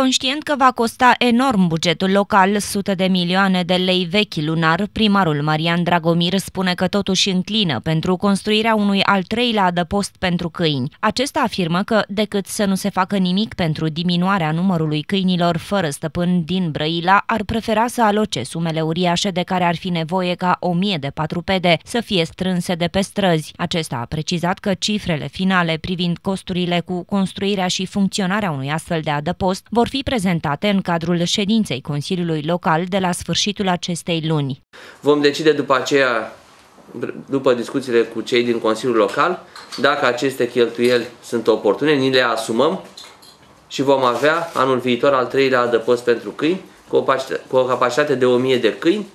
Conștient că va costa enorm bugetul local, sute de milioane de lei vechi lunar, primarul Marian Dragomir spune că totuși înclină pentru construirea unui al treilea adăpost pentru câini. Acesta afirmă că, decât să nu se facă nimic pentru diminuarea numărului câinilor fără stăpân din Brăila, ar prefera să aloce sumele uriașe de care ar fi nevoie ca o mie de patrupede să fie strânse de pe străzi. Acesta a precizat că cifrele finale privind costurile cu construirea și funcționarea unui astfel de adăpost vor vor fi prezentate în cadrul ședinței Consiliului Local de la sfârșitul acestei luni. Vom decide după aceea, după discuțiile cu cei din Consiliul Local, dacă aceste cheltuieli sunt oportune, ni le asumăm și vom avea anul viitor al treilea adăpost pentru câini, cu o, capacitate de 1000 de câini,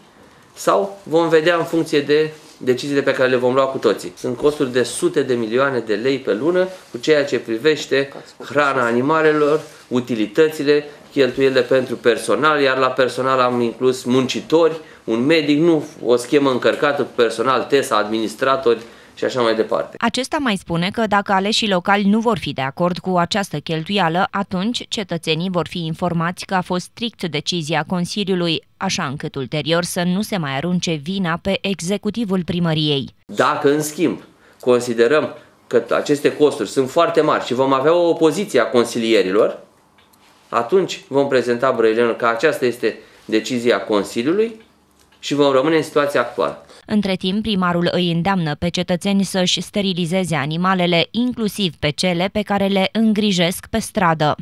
sau vom vedea în funcție de deciziile pe care le vom lua cu toții. Sunt costuri de sute de milioane de lei pe lună cu ceea ce privește hrana animalelor, utilitățile, cheltuielile pentru personal, iar la personal am inclus muncitori, un medic, nu o schemă încărcată cu personal, TESA, administratori, și așa mai departe. Acesta mai spune că dacă aleșii locali nu vor fi de acord cu această cheltuială, atunci cetățenii vor fi informați că a fost strict decizia Consiliului, așa încât ulterior să nu se mai arunce vina pe executivul primăriei. Dacă, în schimb, considerăm că aceste costuri sunt foarte mari și vom avea o opoziție a consilierilor, atunci vom prezenta Brăilenul că aceasta este decizia Consiliului și vom rămâne în situația actuală. Între timp, primarul îi îndeamnă pe cetățeni să-și sterilizeze animalele, inclusiv pe cele pe care le îngrijesc pe stradă.